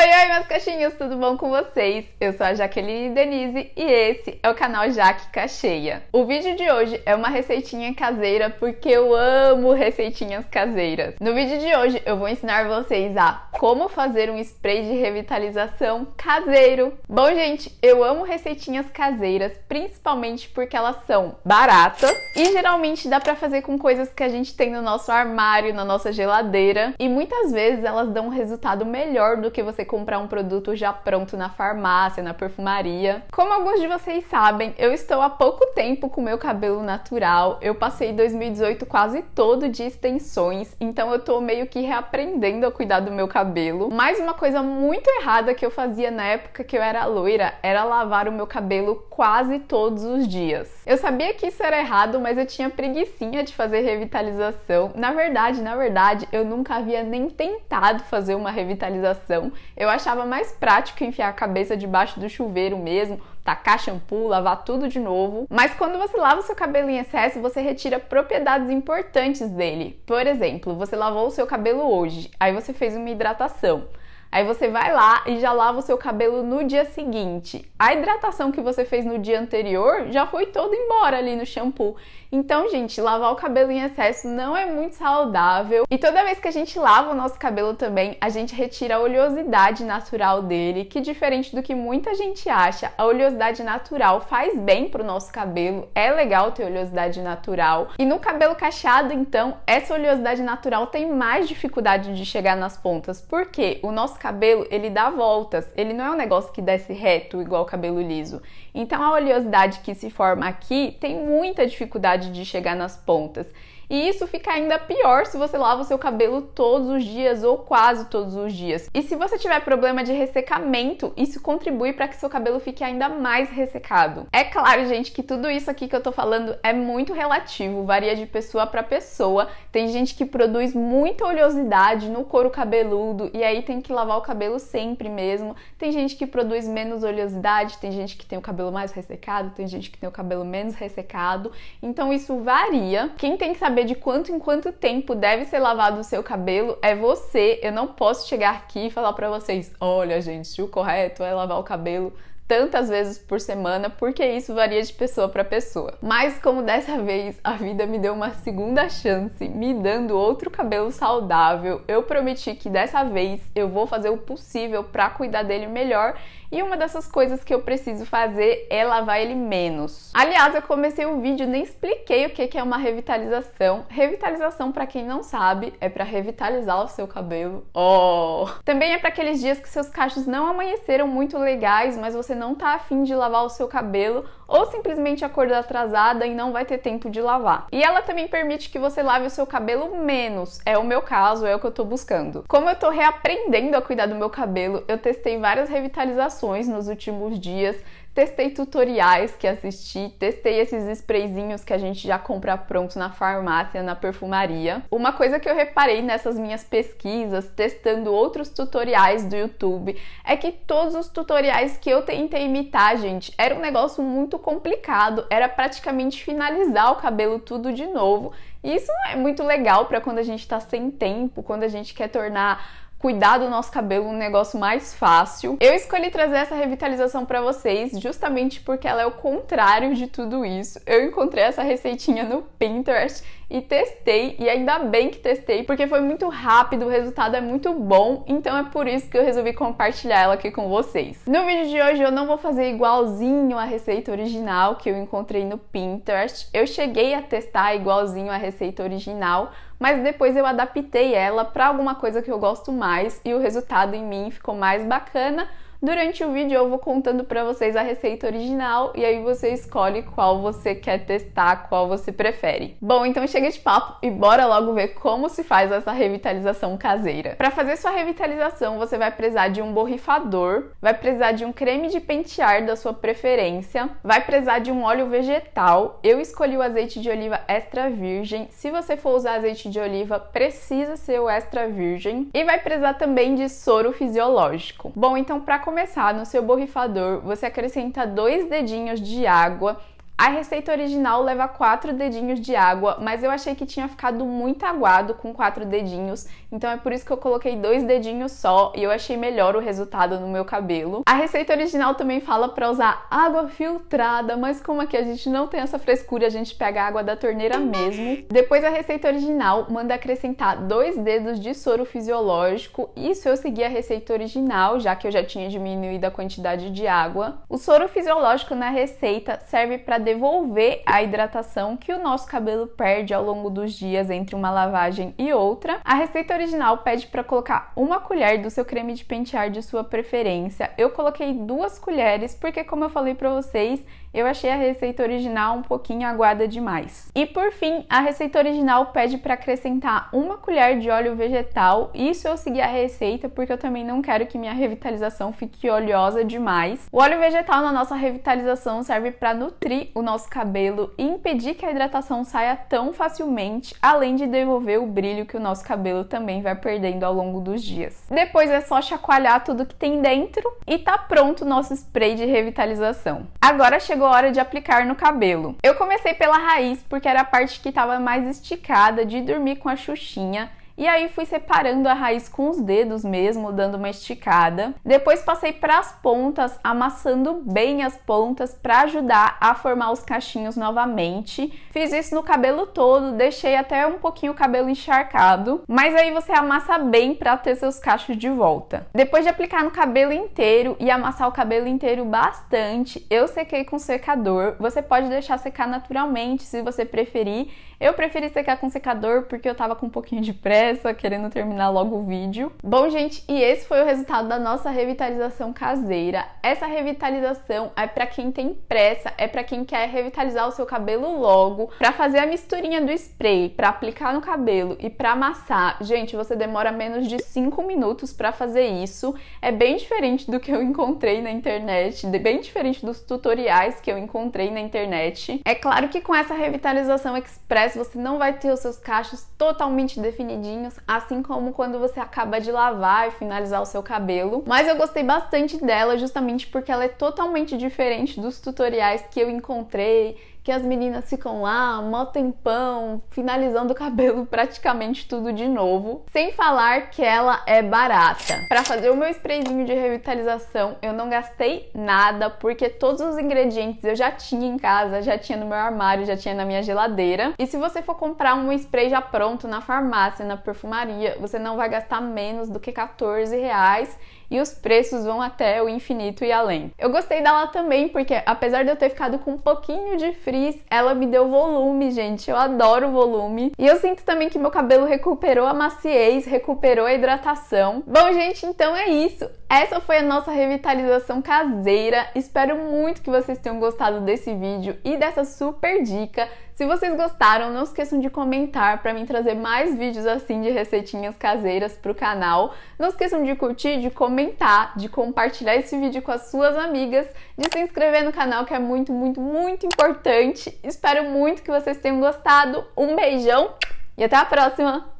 Oi, oi, meus cachinhos, tudo bom com vocês? Eu sou a Jaqueline Denise e esse é o canal Jaque Cacheia. O vídeo de hoje é uma receitinha caseira porque eu amo receitinhas caseiras. No vídeo de hoje eu vou ensinar vocês a como fazer um spray de revitalização caseiro. Bom, gente, eu amo receitinhas caseiras, principalmente porque elas são baratas e geralmente dá para fazer com coisas que a gente tem no nosso armário, na nossa geladeira, e muitas vezes elas dão um resultado melhor do que você comprar um produto já pronto na farmácia, na perfumaria. Como alguns de vocês sabem, eu estou há pouco tempo com meu cabelo natural. Eu passei 2018 quase todo de extensões, então eu tô meio que reaprendendo a cuidar do meu cabelo. Mas uma coisa muito errada que eu fazia na época que eu era loira era lavar o meu cabelo quase todos os dias. Eu sabia que isso era errado, mas eu tinha preguiçinha de fazer revitalização. Na verdade, na verdade, eu nunca havia nem tentado fazer uma revitalização. Eu achava mais prático enfiar a cabeça debaixo do chuveiro mesmo, tacar shampoo, lavar tudo de novo. Mas quando você lava o seu cabelo em excesso, você retira propriedades importantes dele. Por exemplo, você lavou o seu cabelo hoje, aí você fez uma hidratação. Aí você vai lá e já lava o seu cabelo no dia seguinte. A hidratação que você fez no dia anterior já foi toda embora ali no shampoo. Então, gente, lavar o cabelo em excesso não é muito saudável. E toda vez que a gente lava o nosso cabelo também, a gente retira a oleosidade natural dele, que diferente do que muita gente acha, a oleosidade natural faz bem pro nosso cabelo. É legal ter oleosidade natural. E no cabelo cacheado, então, essa oleosidade natural tem mais dificuldade de chegar nas pontas, porque o nosso nosso cabelo, ele dá voltas, ele não é um negócio que desce reto igual cabelo liso. Então a oleosidade que se forma aqui tem muita dificuldade de chegar nas pontas. E isso fica ainda pior se você lava o seu cabelo todos os dias ou quase todos os dias. E se você tiver problema de ressecamento, isso contribui para que seu cabelo fique ainda mais ressecado. É claro, gente, que tudo isso aqui que eu tô falando é muito relativo, varia de pessoa para pessoa. Tem gente que produz muita oleosidade no couro cabeludo e aí tem que lavar o cabelo sempre mesmo. Tem gente que produz menos oleosidade, tem gente que tem o cabelo mais ressecado, tem gente que tem o cabelo menos ressecado. Então isso varia. Quem tem que saber saber de quanto em quanto tempo deve ser lavado o seu cabelo é você. Eu não posso chegar aqui e falar para vocês: olha, gente, o correto é lavar o cabelo tantas vezes por semana, porque isso varia de pessoa para pessoa. Mas como dessa vez a vida me deu uma segunda chance, me dando outro cabelo saudável, eu prometi que dessa vez eu vou fazer o possível para cuidar dele melhor. E uma dessas coisas que eu preciso fazer é lavar ele menos. Aliás, eu comecei o vídeo nem expliquei o que é uma revitalização. Revitalização, para quem não sabe, é para revitalizar o seu cabelo. Oh! Também é para aqueles dias que seus cachos não amanheceram muito legais, mas você não tá afim de lavar o seu cabelo ou simplesmente acordar atrasada e não vai ter tempo de lavar. E ela também permite que você lave o seu cabelo menos. É o meu caso, é o que eu tô buscando. Como eu tô reaprendendo a cuidar do meu cabelo, eu testei várias revitalizações nos últimos dias, testei tutoriais que assisti, testei esses sprayzinhos que a gente já compra pronto na farmácia, na perfumaria. Uma coisa que eu reparei nessas minhas pesquisas, testando outros tutoriais do YouTube, é que todos os tutoriais que eu tenho tenta imitar, gente. Era um negócio muito complicado, era praticamente finalizar o cabelo tudo de novo. E isso não é muito legal para quando a gente tá sem tempo, quando a gente quer tornar cuidar do nosso cabelo um negócio mais fácil. Eu escolhi trazer essa revitalização para vocês justamente porque ela é o contrário de tudo isso. Eu encontrei essa receitinha no Pinterest e testei, e ainda bem que testei, porque foi muito rápido, o resultado é muito bom, então é por isso que eu resolvi compartilhar ela aqui com vocês. No vídeo de hoje eu não vou fazer igualzinho a receita original que eu encontrei no Pinterest. Eu cheguei a testar igualzinho a receita original, mas depois eu adaptei ela para alguma coisa que eu gosto mais e o resultado em mim ficou mais bacana Durante o vídeo eu vou contando para vocês a receita original e aí você escolhe qual você quer testar, qual você prefere. Bom, então chega de papo e bora logo ver como se faz essa revitalização caseira. Para fazer sua revitalização, você vai precisar de um borrifador, vai precisar de um creme de pentear da sua preferência, vai precisar de um óleo vegetal. Eu escolhi o azeite de oliva extra virgem. Se você for usar azeite de oliva, precisa ser o extra virgem e vai precisar também de soro fisiológico. Bom, então para começar, no seu borrifador, você acrescenta dois dedinhos de água a receita original leva quatro dedinhos de água, mas eu achei que tinha ficado muito aguado com quatro dedinhos, então é por isso que eu coloquei dois dedinhos só e eu achei melhor o resultado no meu cabelo. A receita original também fala para usar água filtrada, mas como aqui a gente não tem essa frescura, a gente pega a água da torneira mesmo. Depois a receita original manda acrescentar dois dedos de soro fisiológico, isso eu segui a receita original, já que eu já tinha diminuído a quantidade de água. O soro fisiológico na receita serve para devolver a hidratação que o nosso cabelo perde ao longo dos dias entre uma lavagem e outra. A receita original pede para colocar uma colher do seu creme de pentear de sua preferência. Eu coloquei duas colheres porque, como eu falei para vocês, eu achei a receita original um pouquinho aguada demais. E por fim, a receita original pede para acrescentar uma colher de óleo vegetal. Isso eu segui a receita porque eu também não quero que minha revitalização fique oleosa demais. O óleo vegetal na nossa revitalização serve para nutrir o nosso cabelo e impedir que a hidratação saia tão facilmente, além de devolver o brilho que o nosso cabelo também vai perdendo ao longo dos dias. Depois é só chacoalhar tudo que tem dentro e tá pronto o nosso spray de revitalização. Agora chegou hora de aplicar no cabelo. Eu comecei pela raiz porque era a parte que estava mais esticada de dormir com a xuxinha e aí fui separando a raiz com os dedos mesmo, dando uma esticada. Depois passei para as pontas, amassando bem as pontas para ajudar a formar os cachinhos novamente. Fiz isso no cabelo todo, deixei até um pouquinho o cabelo encharcado, mas aí você amassa bem para ter seus cachos de volta. Depois de aplicar no cabelo inteiro e amassar o cabelo inteiro bastante, eu sequei com secador. Você pode deixar secar naturalmente, se você preferir. Eu preferi secar com secador porque eu tava com um pouquinho de pressa pressa, querendo terminar logo o vídeo. Bom, gente, e esse foi o resultado da nossa revitalização caseira. Essa revitalização é para quem tem pressa, é para quem quer revitalizar o seu cabelo logo, para fazer a misturinha do spray, para aplicar no cabelo e para amassar. Gente, você demora menos de 5 minutos para fazer isso. É bem diferente do que eu encontrei na internet, bem diferente dos tutoriais que eu encontrei na internet. É claro que com essa revitalização express você não vai ter os seus cachos totalmente definidinhos assim como quando você acaba de lavar e finalizar o seu cabelo. Mas eu gostei bastante dela justamente porque ela é totalmente diferente dos tutoriais que eu encontrei que as meninas ficam lá, mó tempão, finalizando o cabelo praticamente tudo de novo, sem falar que ela é barata. Para fazer o meu sprayzinho de revitalização, eu não gastei nada, porque todos os ingredientes eu já tinha em casa, já tinha no meu armário, já tinha na minha geladeira. E se você for comprar um spray já pronto na farmácia, na perfumaria, você não vai gastar menos do que 14 reais e os preços vão até o infinito e além. Eu gostei dela também porque apesar de eu ter ficado com um pouquinho de frio ela me deu volume, gente. Eu adoro volume. E eu sinto também que meu cabelo recuperou a maciez, recuperou a hidratação. Bom, gente, então é isso. Essa foi a nossa revitalização caseira. Espero muito que vocês tenham gostado desse vídeo e dessa super dica. Se vocês gostaram, não esqueçam de comentar para mim trazer mais vídeos assim de receitinhas caseiras para o canal. Não esqueçam de curtir, de comentar, de compartilhar esse vídeo com as suas amigas, de se inscrever no canal que é muito, muito, muito importante. Espero muito que vocês tenham gostado. Um beijão e até a próxima!